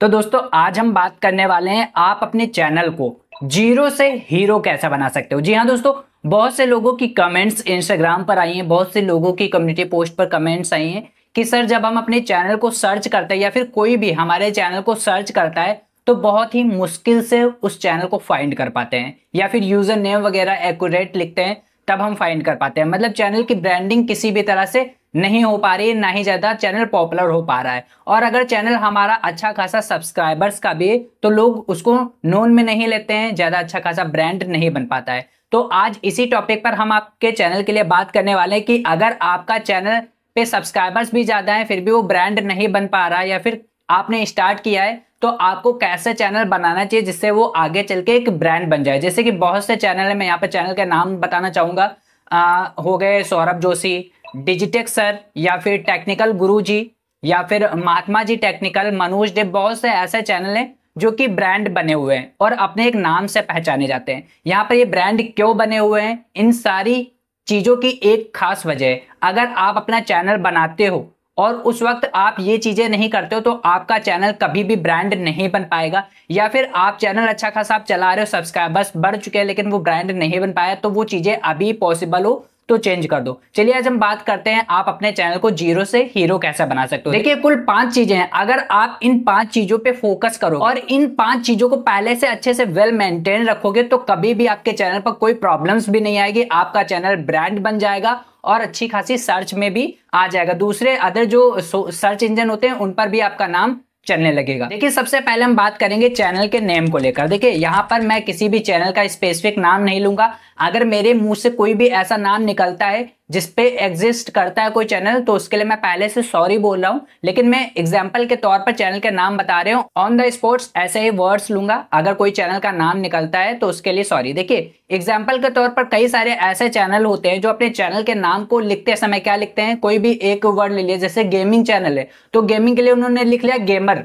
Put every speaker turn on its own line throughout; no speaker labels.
तो दोस्तों आज हम बात करने वाले हैं आप अपने चैनल को जीरो से हीरो कैसे बना सकते हो जी हाँ दोस्तों बहुत से लोगों की कमेंट्स इंस्टाग्राम पर आई हैं बहुत से लोगों की कम्युनिटी पोस्ट पर कमेंट्स आई हैं कि सर जब हम अपने चैनल को सर्च करते हैं या फिर कोई भी हमारे चैनल को सर्च करता है तो बहुत ही मुश्किल से उस चैनल को फाइंड कर पाते हैं या फिर यूजर नेम वगैरह एक्यूरेट लिखते हैं तब हम फाइंड कर पाते हैं मतलब चैनल की ब्रांडिंग किसी भी तरह से नहीं हो पा रही है ना ही ज़्यादा चैनल पॉपुलर हो पा रहा है और अगर चैनल हमारा अच्छा खासा सब्सक्राइबर्स का भी तो लोग उसको नोन में नहीं लेते हैं ज़्यादा अच्छा खासा ब्रांड नहीं बन पाता है तो आज इसी टॉपिक पर हम आपके चैनल के लिए बात करने वाले हैं कि अगर आपका चैनल पे सब्सक्राइबर्स भी ज़्यादा हैं फिर भी वो ब्रांड नहीं बन पा रहा है या फिर आपने स्टार्ट किया है तो आपको कैसे चैनल बनाना चाहिए जिससे वो आगे चल के एक ब्रांड बन जाए जैसे कि बहुत से चैनल है मैं यहाँ पे चैनल का नाम बताना आ, हो गए सौरभ जोशी डिजिटेक सर या फिर टेक्निकल गुरु जी या फिर महात्मा जी टेक्निकल मनोज डे बहुत से ऐसे चैनल हैं जो कि ब्रांड बने हुए हैं और अपने एक नाम से पहचाने जाते हैं यहाँ पर ये ब्रांड क्यों बने हुए हैं इन सारी चीज़ों की एक खास वजह है अगर आप अपना चैनल बनाते हो और उस वक्त आप ये चीज़ें नहीं करते हो तो आपका चैनल कभी भी ब्रांड नहीं बन पाएगा या फिर आप चैनल अच्छा खासा आप चला रहे हो सब्सक्राइबर्स बढ़ चुके हैं लेकिन वो ब्रांड नहीं बन पाया तो वो चीज़ें अभी पॉसिबल हो तो चेंज कर दो चलिए आज हम बात करते हैं आप अपने चैनल को जीरो से हीरो कैसे बना सकते हो देखिए कुल पांच चीजें हैं अगर आप इन पांच चीजों पे फोकस करो और इन पांच चीजों को पहले से अच्छे से वेल मेंटेन रखोगे तो कभी भी आपके चैनल पर कोई प्रॉब्लम्स भी नहीं आएगी आपका चैनल ब्रांड बन जाएगा और अच्छी खासी सर्च में भी आ जाएगा दूसरे अदर जो सर्च इंजन होते हैं उन पर भी आपका नाम चलने लगेगा देखिए सबसे पहले हम बात करेंगे चैनल के नेम को लेकर देखिए यहाँ पर मैं किसी भी चैनल का स्पेसिफिक नाम नहीं लूंगा अगर मेरे मुंह से कोई भी ऐसा नाम निकलता है जिस पे एग्जिस्ट करता है कोई चैनल तो उसके लिए मैं पहले से सॉरी बोल रहा हूँ लेकिन मैं एग्जाम्पल के तौर पर चैनल के नाम बता रहे हूँ ऑन द स्पोर्ट्स ऐसे ही वर्ड्स लूंगा अगर कोई चैनल का नाम निकलता है तो उसके लिए सॉरी देखिए एग्जाम्पल के तौर पर कई सारे ऐसे चैनल होते हैं जो अपने चैनल के नाम को लिखते समय क्या लिखते हैं कोई भी एक वर्ड ले लिया जैसे गेमिंग चैनल है तो गेमिंग के लिए उन्होंने लिख लिया गेमर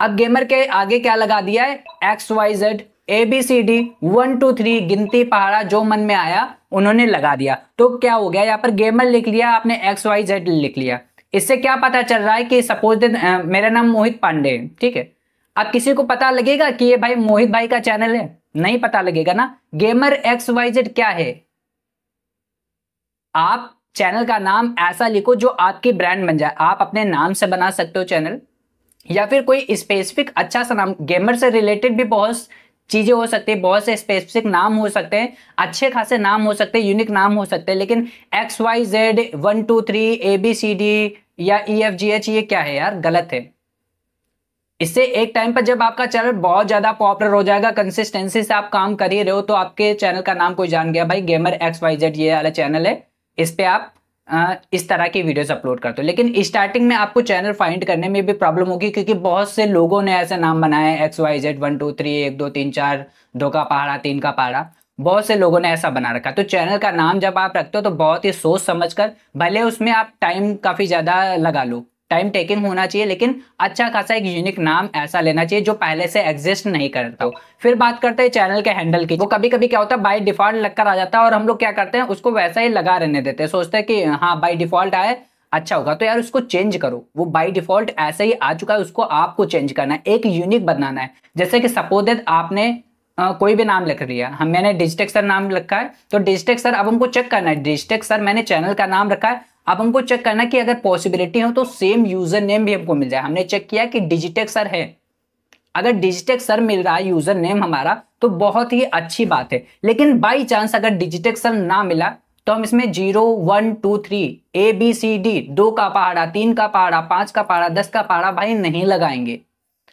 अब गेमर के आगे क्या लगा दिया है X Y Z A B C D one two three गिनती पहाड़ा जो मन में आया उन्होंने लगा दिया तो क्या हो गया यहाँ पर गेमर लिख लिया आपने एक्स वाई जेड लिख लिया इससे क्या पता चल रहा है कि सपोज दे मेरा नाम मोहित पांडे है ठीक है अब किसी को पता लगेगा कि ये भाई मोहित भाई का चैनल है नहीं पता लगेगा ना गेमर एक्स वाई जेड क्या है आप चैनल का नाम ऐसा लिखो जो आपकी ब्रांड बन जाए आप अपने नाम से बना सकते हो चैनल या फिर कोई स्पेसिफिक अच्छा सा नाम गेमर से रिलेटेड भी बहुत चीज़ें हो सकती है बहुत से स्पेसिफिक नाम हो सकते हैं अच्छे खासे नाम हो सकते हैं यूनिक नाम हो सकते हैं लेकिन X Y Z one two three A B C D या ई एफ जी एच ये क्या है यार गलत है इससे एक टाइम पर जब आपका चैनल बहुत ज़्यादा पॉपुलर हो जाएगा कंसिस्टेंसी से आप काम कर ही रहे हो तो आपके चैनल का नाम कोई जान गया भाई गेमर एक्स वाई जेड ये वाला चैनल है इस पे आप इस तरह की वीडियोस अपलोड करते हो लेकिन स्टार्टिंग में आपको चैनल फाइंड करने में भी प्रॉब्लम होगी क्योंकि बहुत से लोगों ने ऐसे नाम बनाए X Y Z one two three एक दो तीन चार दो का पहाड़ा तीन का पहाड़ा बहुत से लोगों ने ऐसा बना रखा तो चैनल का नाम जब आप रखते हो तो बहुत ही सोच समझ कर भले उसमें आप टाइम काफ़ी ज़्यादा लगा लो टाइम टेकिंग होना चाहिए लेकिन अच्छा खासा एक यूनिक नाम ऐसा लेना चाहिए जो पहले से एग्जिस्ट नहीं करता हो फिर बात करते हैं चैनल के हैंडल की वो कभी कभी क्या होता है बाई डिफॉल्ट लगकर आ जाता है और हम लोग क्या करते हैं उसको वैसा ही लगा रहने देते हैं सोचते हैं कि हाँ बाई डिफॉल्ट आए अच्छा होगा तो यार उसको चेंज करो वो बाई डिफॉल्ट ऐसे ही आ चुका है उसको आपको चेंज करना है एक यूनिक बनाना है जैसे कि सपोजेड आपने आ, कोई भी नाम लिख लिया हम मैंने डिजिटेक सर नाम लिखा है तो डिजिटेक सर अब हमको चेक करना है डिजिटेक सर मैंने चैनल का नाम रखा है अब हमको चेक करना कि अगर पॉसिबिलिटी हो तो सेम यूजर नेम भी हमको मिल जाए हमने चेक किया कि डिजिटेक सर है अगर डिजिटेक सर मिल रहा है यूजर नेम हमारा तो बहुत ही अच्छी बात है लेकिन बाई चांस अगर डिजिटेक सर ना मिला तो हम इसमें zero one two three A B C D दो का पहाड़ा तीन का पहाड़ा पांच का पहाड़ा दस का पहाड़ा भाई नहीं लगाएंगे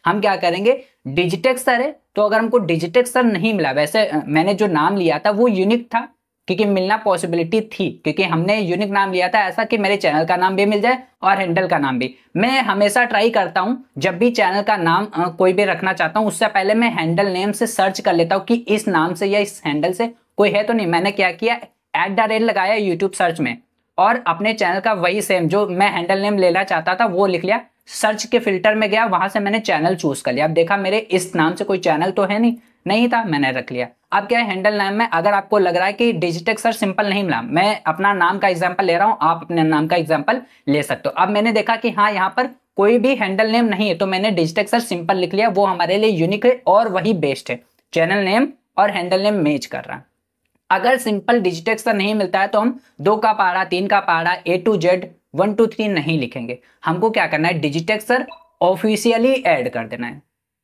हम क्या करेंगे डिजिटेक सर है तो अगर हमको डिजिटेक सर नहीं मिला वैसे मैंने जो नाम लिया था वो यूनिक था क्योंकि मिलना पॉसिबिलिटी थी क्योंकि हमने यूनिक नाम लिया था ऐसा कि मेरे चैनल का नाम भी मिल जाए और हैंडल का नाम भी मैं हमेशा ट्राई करता हूं जब भी चैनल का नाम कोई भी रखना चाहता हूं उससे पहले मैं हैंडल नेम से सर्च कर लेता हूं कि इस नाम से या इस हैंडल से कोई है तो नहीं मैंने क्या किया एट द रेट लगाया यूट्यूब सर्च में और अपने चैनल का वही सेम जो मैं हैंडल नेम लेना चाहता था वो लिख लिया सर्च के फिल्टर में गया वहां से मैंने चैनल चूज कर लिया अब देखा मेरे इस नाम से कोई चैनल तो है नहीं नहीं था मैंने रख लिया अब क्या है हैंडल नाम में अगर आपको लग रहा है कि डिजिटेक सर सिंपल नहीं मिला मैं अपना नाम का एग्जाम्पल ले रहा हूँ आप अपने नाम का एग्जाम्पल ले सकते हो अब मैंने देखा कि हाँ यहाँ पर कोई भी हैंडल नेम नहीं है तो मैंने डिजिटेक सर सिंपल लिख लिया वो हमारे लिए यूनिक है और वही बेस्ट है चैनल नेम और हैंडल नेम मैच कर रहा है अगर सिंपल डिजिटेक सर नहीं मिलता है तो हम दो का पारा तीन का पारा A to Z one two three नहीं लिखेंगे हमको क्या करना है डिजिटेक सर ऑफिशियली एड कर देना है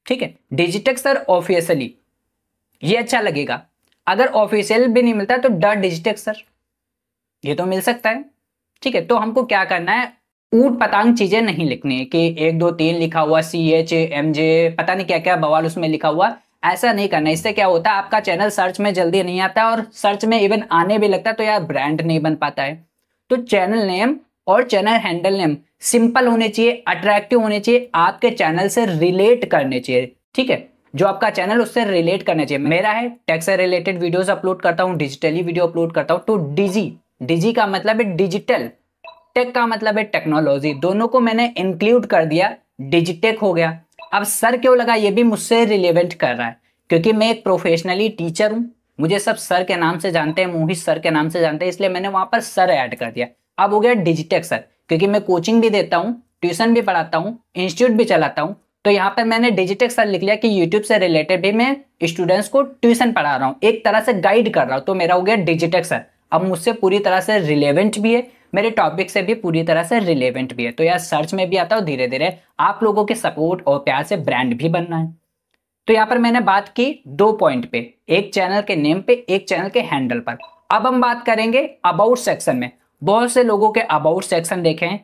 ठीक है डिजिटेक सर ऑफिशियली ये अच्छा लगेगा अगर ऑफिशियल भी नहीं मिलता तो डर डिजिटेक सर ये तो मिल सकता है ठीक है तो हमको क्या करना है ऊट पतांग चीजें नहीं लिखनी है कि एक दो तीन लिखा हुआ सी एच एम जे पता नहीं क्या क्या बवाल उसमें लिखा हुआ ऐसा नहीं करना इससे क्या होता है आपका चैनल सर्च में जल्दी नहीं आता और सर्च में इवन आने भी लगता है तो यार ब्रांड नहीं बन पाता है तो चैनल नेम और चैनल हैंडल नेम सिंपल होने चाहिए अट्रैक्टिव होने चाहिए आपके चैनल से रिलेट करने चाहिए ठीक है जो आपका चैनल उससे रिलेट करना चाहिए मेरा है टैक्स से रिलेटेड वीडियोस अपलोड करता हूँ डिजिटली वीडियो अपलोड करता हूँ तो डिजी डिजी का मतलब है डिजिटल टेक का मतलब है टेक्नोलॉजी दोनों को मैंने इंक्लूड कर दिया डिजिटेक हो गया अब सर क्यों लगा ये भी मुझसे रिलेवेंट कर रहा है क्योंकि मैं एक प्रोफेशनली टीचर हूँ मुझे सब सर के नाम से जानते हैं मोहित सर के नाम से जानते हैं इसलिए मैंने वहाँ पर सर ऐड कर दिया अब हो गया डिजिटेक सर क्योंकि मैं कोचिंग भी देता हूँ ट्यूशन भी पढ़ाता हूँ इंस्टीट्यूट भी चलाता हूँ तो यहाँ पर मैंने डिजिटेक सर लिख लिया कि यूट्यूब से रिलेटेड भी मैं स्टूडेंट्स को ट्यूशन पढ़ा रहा हूँ एक तरह से गाइड कर रहा हूँ तो मेरा हो गया सर अब मुझसे पूरी तरह से रिलेवेंट भी है मेरे टॉपिक से भी पूरी तरह से रिलेवेंट भी है तो यार सर्च में भी आता हूँ धीरे धीरे आप लोगों के सपोर्ट और प्यार से ब्रांड भी बनना है तो यहाँ पर मैंने बात की दो पॉइंट पे एक चैनल के नेम पे एक चैनल के हैंडल पर अब हम बात करेंगे अबाउट सेक्शन में बहुत से लोगों के अबाउट सेक्शन देखे हैं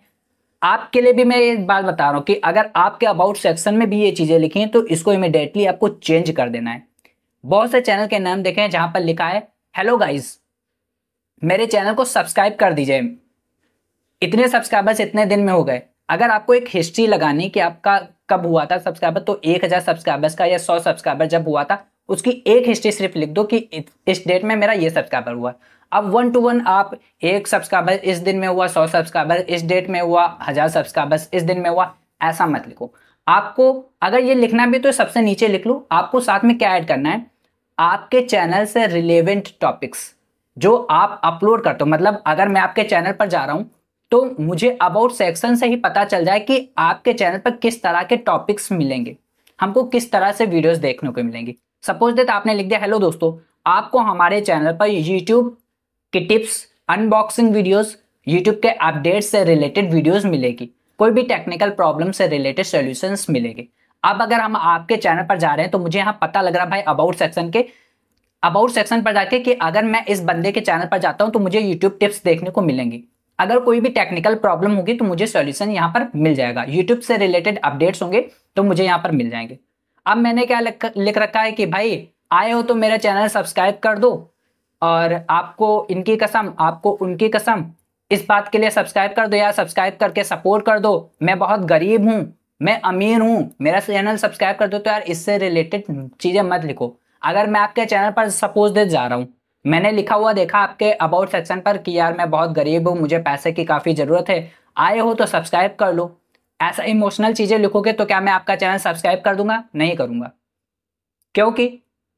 आपके लिए भी मैं ये बात बता रहा हूँ कि अगर आपके अबाउट सेक्शन में भी ये चीज़ें लिखी हैं तो इसको इमिडिएटली आपको चेंज कर देना है बहुत से चैनल के नाम देखे हैं जहाँ पर लिखा है हेलो गाइज मेरे चैनल को सब्सक्राइब कर दीजिए इतने सब्सक्राइबर्स इतने दिन में हो गए अगर आपको एक हिस्ट्री लगानी कि आपका कब हुआ था सब्सक्राइबर तो एक हज़ार सब्सक्राइबर्स का या सौ सब्सक्राइबर जब हुआ था उसकी एक हिस्ट्री सिर्फ लिख दो कि इस डेट में मेरा ये सब्सक्राइबर हुआ अब वन टू वन आप एक सब्सक्राइबर इस दिन में हुआ सौ सब्सक्राइबर इस डेट में हुआ हज़ार सब्सक्राइबर्स इस दिन में हुआ ऐसा मत लिखो आपको अगर ये लिखना भी तो सबसे नीचे लिख लो आपको साथ में क्या ऐड करना है आपके चैनल से रिलेवेंट टॉपिक्स जो आप अपलोड करते हो मतलब अगर मैं आपके चैनल पर जा रहा हूं तो मुझे अबाउट सेक्शन से ही पता चल जाए कि आपके चैनल पर किस तरह के टॉपिक्स मिलेंगे हमको किस तरह से वीडियोस देखने को मिलेंगे सपोज देट आपने लिख दिया हेलो दोस्तों आपको हमारे चैनल पर यूट्यूब की टिप्स अनबॉक्सिंग वीडियोस यूट्यूब के अपडेट से रिलेटेड वीडियोस मिलेगी कोई भी टेक्निकल प्रॉब्लम से रिलेटेड सोल्यूशन मिलेंगे अब अगर हम आपके चैनल पर जा रहे हैं तो मुझे यहाँ पता लग रहा भाई अबाउट सेक्शन के अबाउट सेक्शन पर जाके कि अगर मैं इस बंदे के चैनल पर जाता हूँ तो मुझे यूट्यूब टिप्स देखने को मिलेंगी अगर कोई भी टेक्निकल प्रॉब्लम होगी तो मुझे सोल्यूशन यहाँ पर मिल जाएगा यूट्यूब से रिलेटेड अपडेट्स होंगे तो मुझे यहाँ पर मिल जाएंगे अब मैंने क्या लिख रखा है कि भाई आए हो तो मेरा चैनल सब्सक्राइब कर दो और आपको इनकी कसम आपको उनकी कसम इस बात के लिए सब्सक्राइब कर दो यार सब्सक्राइब करके सपोर्ट कर दो मैं बहुत गरीब हूँ मैं अमीर हूँ मेरा चैनल सब्सक्राइब कर दो तो यार इससे रिलेटेड चीज़ें मत लिखो अगर मैं आपके चैनल पर सपोज दे जा रहा हूँ मैंने लिखा हुआ देखा आपके अबाउट सेक्शन पर कि यार मैं बहुत गरीब हूँ मुझे पैसे की काफ़ी ज़रूरत है आए हो तो सब्सक्राइब कर लो ऐसा इमोशनल चीज़ें लिखोगे तो क्या मैं आपका चैनल सब्सक्राइब कर दूंगा नहीं करूँगा क्योंकि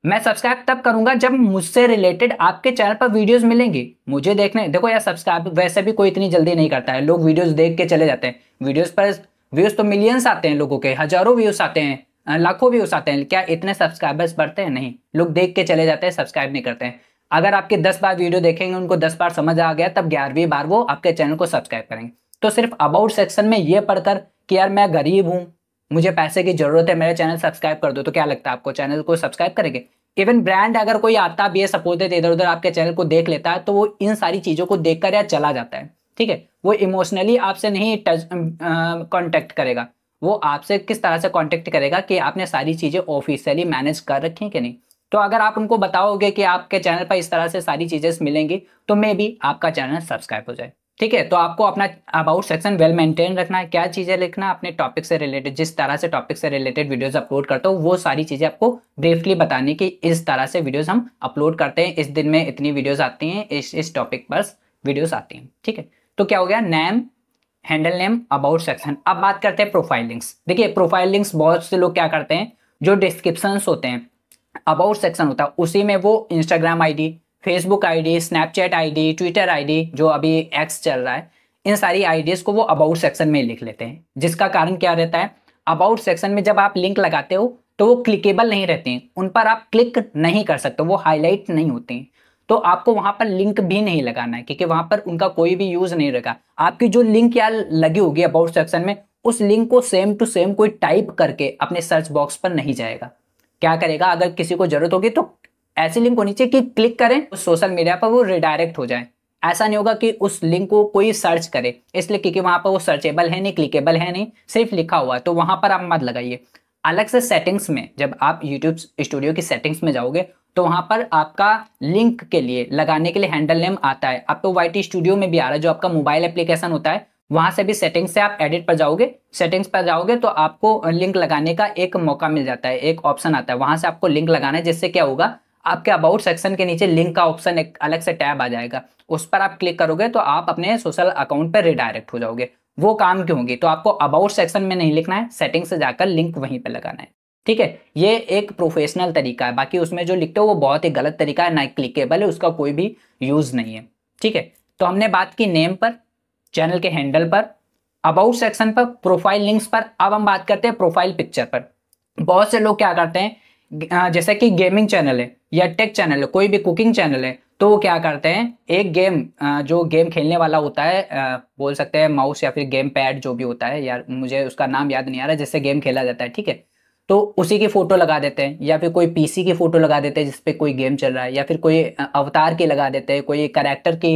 मैं सब्सक्राइब तब करूंगा जब मुझसे रिलेटेड आपके चैनल पर वीडियोस मिलेंगे मुझे देखने देखो यार सब्सक्राइब वैसे भी कोई इतनी जल्दी नहीं करता है लोग वीडियोस देख के चले जाते हैं वीडियोस पर व्यूज तो मिलियंस आते हैं लोगों के हजारों व्यूज आते हैं लाखों व्यूज आते हैं क्या इतने सब्सक्राइबर्स बढ़ते हैं नहीं लोग देख के चले जाते हैं सब्सक्राइब नहीं करते हैं अगर आपके दस बार वीडियो देखेंगे उनको दस बार समझ आ गया तब ग्यारहवीं बार वो आपके चैनल को सब्सक्राइब करेंगे तो सिर्फ अबाउट सेक्शन में ये पढ़कर कि यार मैं गरीब हूँ मुझे पैसे की जरूरत है मेरा चैनल सब्सक्राइब कर दो तो क्या लगता है आपको चैनल को सब्सक्राइब करेंगे इवन ब्रांड अगर कोई आता भी है सपोज इधर उधर आपके चैनल को देख लेता है तो वो इन सारी चीज़ों को देख कर या चला जाता है ठीक है वो इमोशनली आपसे नहीं टच कॉन्टेक्ट करेगा वो आपसे किस तरह से कॉन्टेक्ट करेगा कि आपने सारी चीज़ें ऑफिशियली मैनेज कर रखी कि नहीं तो अगर आप उनको बताओगे कि आपके चैनल पर इस तरह से सारी चीज़ें मिलेंगी तो मे भी आपका चैनल सब्सक्राइब हो जाए ठीक है तो आपको अपना अबाउट सेक्शन वेल मेंटेन रखना है क्या चीज़ें लिखना अपने टॉपिक से रिलेटेड जिस तरह से टॉपिक से रिलेटेड वीडियोस अपलोड करते हो वो सारी चीज़ें आपको ब्रीफली बताने की इस तरह से वीडियोस हम अपलोड करते हैं इस दिन में इतनी वीडियोस आती हैं इस इस टॉपिक पर वीडियोस आती हैं ठीक है तो क्या हो गया name handle name about section अब बात करते हैं प्रोफाइल लिंक्स देखिए प्रोफाइल लिंक्स बहुत से लोग क्या करते हैं जो डिस्क्रिप्शन होते हैं अबाउट सेक्शन होता है उसी में वो Instagram ID Facebook ID Snapchat ID Twitter ID जो अभी एक्स चल रहा है इन सारी आईडीज़ को वो अबाउट सेक्शन में लिख लेते हैं जिसका कारण क्या रहता है अबाउट सेक्शन में जब आप लिंक लगाते हो तो वो क्लिकेबल नहीं रहते हैं उन पर आप क्लिक नहीं कर सकते वो हाईलाइट नहीं होते हैं तो आपको वहां पर लिंक भी नहीं लगाना है क्योंकि वहां पर उनका कोई भी यूज़ नहीं रहेगा आपकी जो लिंक यार लगी होगी अबाउट सेक्शन में उस लिंक को सेम टू सेम कोई टाइप करके अपने सर्च बॉक्स पर नहीं जाएगा क्या करेगा अगर किसी को जरूरत होगी तो ऐसे लिंक को नीचे की क्लिक करें तो सोशल मीडिया पर वो रिडायरेक्ट हो जाए ऐसा नहीं होगा कि उस लिंक को कोई सर्च करे इसलिए क्योंकि वहां पर वो सर्चेबल है नहीं क्लिकेबल है नहीं सिर्फ लिखा हुआ है तो वहां पर आप मत लगाइए अलग से सेटिंग्स में जब आप यूट्यूब स्टूडियो की सेटिंग्स में जाओगे तो वहां पर आपका लिंक के लिए लगाने के लिए हैंडल नेम आता है अब तो वाई स्टूडियो में भी आ रहा है जो आपका मोबाइल एप्लीकेशन होता है वहां से भी सेटिंग्स से आप एडिट पर जाओगे सेटिंग्स पर जाओगे तो आपको लिंक लगाने का एक मौका मिल जाता है एक ऑप्शन आता है वहां से आपको लिंक लगाना है जिससे क्या होगा आपके अबाउट सेक्शन के नीचे लिंक का ऑप्शन एक अलग से टैब आ जाएगा उस पर आप क्लिक करोगे तो आप अपने सोशल अकाउंट पर रिडायरेक्ट हो जाओगे वो काम क्यों होगी तो आपको अबाउट सेक्शन में नहीं लिखना है सेटिंग से जाकर लिंक वहीं पर लगाना है ठीक है ये एक प्रोफेशनल तरीका है बाकी उसमें जो लिखते हो वो बहुत ही गलत तरीका है ना क्लिकेबल है उसका कोई भी यूज़ नहीं है ठीक है तो हमने बात की नेम पर चैनल के हैंडल पर अबाउट सेक्शन पर प्रोफाइल लिंक्स पर अब हम बात करते हैं प्रोफाइल पिक्चर पर बहुत से लोग क्या करते हैं जैसे कि गेमिंग चैनल है या टेक चैनल है कोई भी कुकिंग चैनल है तो वो क्या करते हैं एक गेम जो गेम खेलने वाला होता है बोल सकते हैं माउस या फिर गेम पैड जो भी होता है यार मुझे उसका नाम याद नहीं आ रहा जिससे गेम खेला जाता है ठीक है तो उसी की फ़ोटो लगा देते हैं या फिर कोई पीसी की फ़ोटो लगा देते हैं जिसपे कोई गेम चल रहा है या फिर कोई अवतार की लगा देते हैं कोई करेक्टर की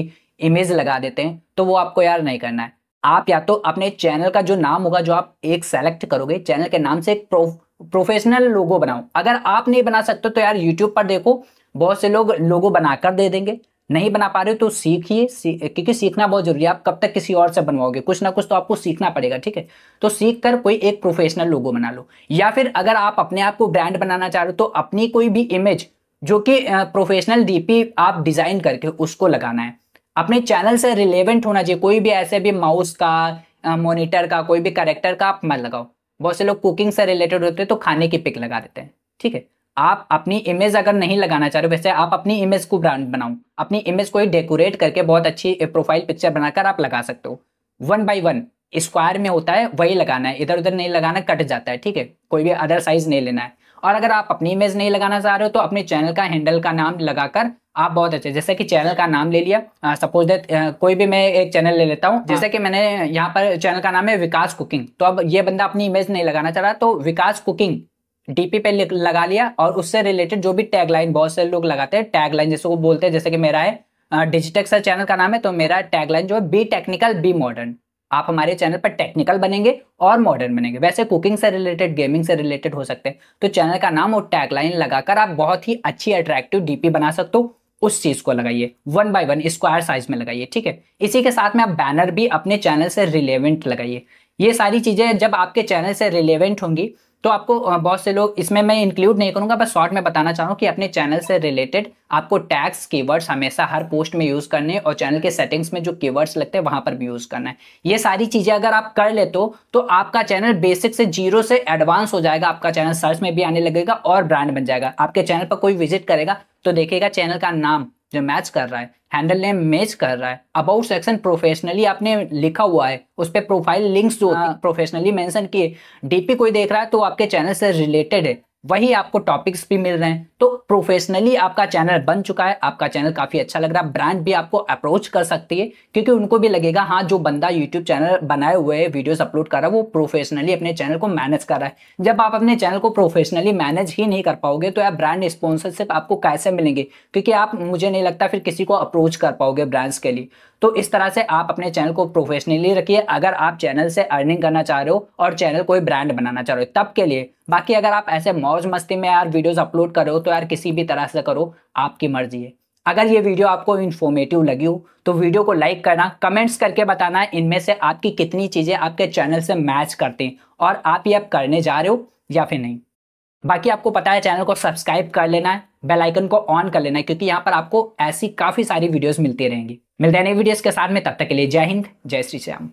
इमेज लगा देते हैं तो वो आपको यार नहीं करना है आप या तो अपने चैनल का जो नाम होगा जो आप एक सेलेक्ट करोगे चैनल के नाम से एक प्रोफ प्रोफेशनल लोगो बनाओ अगर आप नहीं बना सकते तो यार यूट्यूब पर देखो बहुत से लोग लोगो बनाकर दे देंगे नहीं बना पा रहे हो तो सीखिए सी, क्योंकि सीखना बहुत जरूरी है आप कब तक किसी और से बनवाओगे कुछ ना कुछ तो आपको सीखना पड़ेगा ठीक है तो सीख कर कोई एक प्रोफेशनल लोगो बना लो या फिर अगर आप अपने आप को ब्रांड बनाना चाह रहे हो तो अपनी कोई भी इमेज जो कि प्रोफेशनल डीपी आप डिजाइन करके उसको लगाना है अपने चैनल से रिलेवेंट होना चाहिए कोई भी ऐसे भी माउस का मोनिटर का कोई भी करेक्टर का आप मत लगाओ बहुत से लोग कुकिंग से रिलेटेड होते हैं तो खाने की पिक लगा देते हैं ठीक है आप अपनी इमेज अगर नहीं लगाना चाह रहे हो वैसे आप अपनी इमेज को ब्रांड बनाओ अपनी इमेज को ही डेकोरेट करके बहुत अच्छी प्रोफाइल पिक्चर बनाकर आप लगा सकते हो वन बाई वन स्क्वायर में होता है वही लगाना है इधर उधर नहीं लगाना कट जाता है ठीक है कोई भी अदर साइज नहीं लेना है और अगर आप अपनी इमेज नहीं लगाना चाह रहे हो तो अपने चैनल का हैंडल का नाम लगाकर आप बहुत अच्छे जैसे कि चैनल का नाम ले लिया सपोज दैट कोई भी मैं एक चैनल ले लेता हूँ हाँ। जैसे कि मैंने यहाँ पर चैनल का नाम है विकास कुकिंग तो अब ये बंदा अपनी इमेज नहीं लगाना चाह रहा तो विकास कुकिंग डीपी पे लगा लिया और उससे रिलेटेड जो भी टैगलाइन बहुत से लोग लगाते हैं टैगलाइन जैसे वो बोलते हैं जैसे कि मेरा है डिजिटेक्स चैनल का नाम है तो मेरा टैगलाइन जो है बी टेक्निकल बी मॉडर्न आप हमारे चैनल पर टेक्निकल बनेंगे और मॉडर्न बनेंगे वैसे कुकिंग से रिलेटेड गेमिंग से रिलेटेड हो सकते हैं तो चैनल का नाम और टैगलाइन लगाकर आप बहुत ही अच्छी अट्रैक्टिव डीपी बना सकते हो उस चीज को लगाइए one by one square size में लगाइए ठीक है इसी के साथ में आप बैनर भी अपने चैनल से रिलेवेंट लगाइए ये सारी चीजें जब आपके चैनल से रिलेवेंट होंगी तो आपको बहुत से लोग इसमें मैं इंक्लूड नहीं करूंगा बस शॉर्ट में बताना चाहूँ कि अपने चैनल से रिलेटेड आपको टैग्स कीवर्ड्स हमेशा हर पोस्ट में यूज़ करने और चैनल के सेटिंग्स में जो कीवर्ड्स लगते हैं वहां पर भी यूज़ करना है ये सारी चीज़ें अगर आप कर ले तो, तो आपका चैनल बेसिक से जीरो से एडवांस हो जाएगा आपका चैनल सर्च में भी आने लगेगा और ब्रांड बन जाएगा आपके चैनल पर कोई विजिट करेगा तो देखेगा चैनल का नाम जो मैच कर रहा है हैंडल नेम मैच कर रहा है अबाउट सेक्शन प्रोफेशनली आपने लिखा हुआ है उस पर प्रोफाइल लिंक्स जो प्रोफेशनली हाँ। मेंशन किए डीपी कोई देख रहा है तो आपके चैनल से रिलेटेड है वही आपको टॉपिक्स भी मिल रहे हैं तो प्रोफेशनली आपका चैनल बन चुका है आपका चैनल काफ़ी अच्छा लग रहा है ब्रांड भी आपको अप्रोच कर सकती है क्योंकि उनको भी लगेगा हाँ जो बंदा यूट्यूब चैनल बनाए हुए वीडियोस अपलोड कर रहा है वो प्रोफेशनली अपने चैनल को मैनेज कर रहा है जब आप अपने चैनल को प्रोफेशनली मैनेज ही नहीं कर पाओगे तो आप ब्रांड स्पॉन्सरशिप आपको कैसे मिलेंगे क्योंकि आप मुझे नहीं लगता फिर किसी को अप्रोच कर पाओगे ब्रांड्स के लिए तो इस तरह से आप अपने चैनल को प्रोफेशनली रखिए अगर आप चैनल से अर्निंग करना चाह रहे हो और चैनल कोई ब्रांड बनाना चाह रहे हो तब के लिए बाकी अगर आप ऐसे मौज मस्ती में यार वीडियोस अपलोड कर रहे हो तो यार किसी भी तरह से करो आपकी मर्जी है अगर ये वीडियो आपको इन्फॉर्मेटिव लगी हो तो वीडियो को लाइक करना कमेंट्स करके बताना इनमें से आपकी कितनी चीज़ें आपके चैनल से मैच करती हैं और आप ये अब करने जा रहे हो या फिर नहीं बाकी आपको पता है चैनल को सब्सक्राइब कर लेना है बेल आइकन को ऑन कर लेना है क्योंकि यहाँ पर आपको ऐसी काफ़ी सारी वीडियोस मिलती रहेंगी मिलते हैं नई वीडियोस के साथ में तब तक के लिए जय हिंद जय श्री श्याम